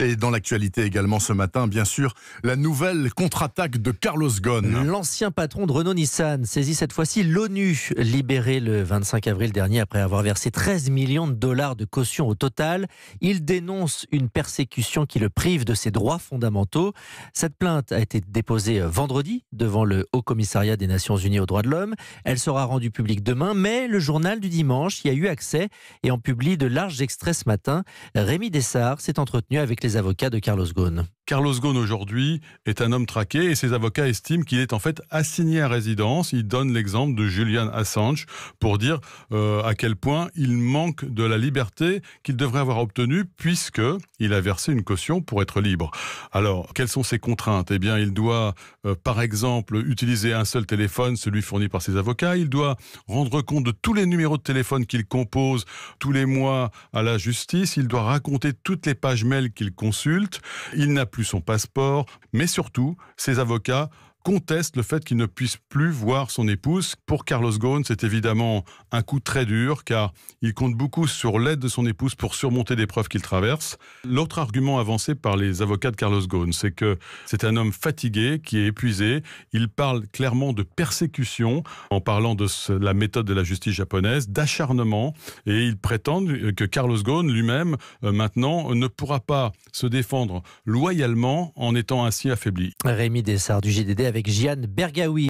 Et dans l'actualité également ce matin, bien sûr, la nouvelle contre-attaque de Carlos Ghosn. L'ancien patron de Renault-Nissan saisit cette fois-ci l'ONU, libéré le 25 avril dernier après avoir versé 13 millions de dollars de caution au total. Il dénonce une persécution qui le prive de ses droits fondamentaux. Cette plainte a été déposée vendredi devant le Haut Commissariat des Nations Unies aux droits de l'homme. Elle sera rendue publique demain, mais le journal du dimanche y a eu accès et en publie de larges extraits ce matin. Rémi Dessart s'est entretenu avec les les avocats de Carlos Ghosn. Carlos Ghosn aujourd'hui est un homme traqué et ses avocats estiment qu'il est en fait assigné à résidence. Il donne l'exemple de Julian Assange pour dire euh, à quel point il manque de la liberté qu'il devrait avoir obtenue puisque il a versé une caution pour être libre. Alors, quelles sont ses contraintes Eh bien, il doit euh, par exemple utiliser un seul téléphone, celui fourni par ses avocats, il doit rendre compte de tous les numéros de téléphone qu'il compose tous les mois à la justice, il doit raconter toutes les pages mail qu'il consulte, il n'a son passeport, mais surtout, ses avocats conteste le fait qu'il ne puisse plus voir son épouse. Pour Carlos Ghosn, c'est évidemment un coup très dur car il compte beaucoup sur l'aide de son épouse pour surmonter l'épreuve qu'il traverse. L'autre argument avancé par les avocats de Carlos Ghosn, c'est que c'est un homme fatigué qui est épuisé. Il parle clairement de persécution en parlant de la méthode de la justice japonaise, d'acharnement et il prétend que Carlos Ghosn lui-même euh, maintenant ne pourra pas se défendre loyalement en étant ainsi affaibli. Rémi Dessart du JDD avec Jeanne Bergawi.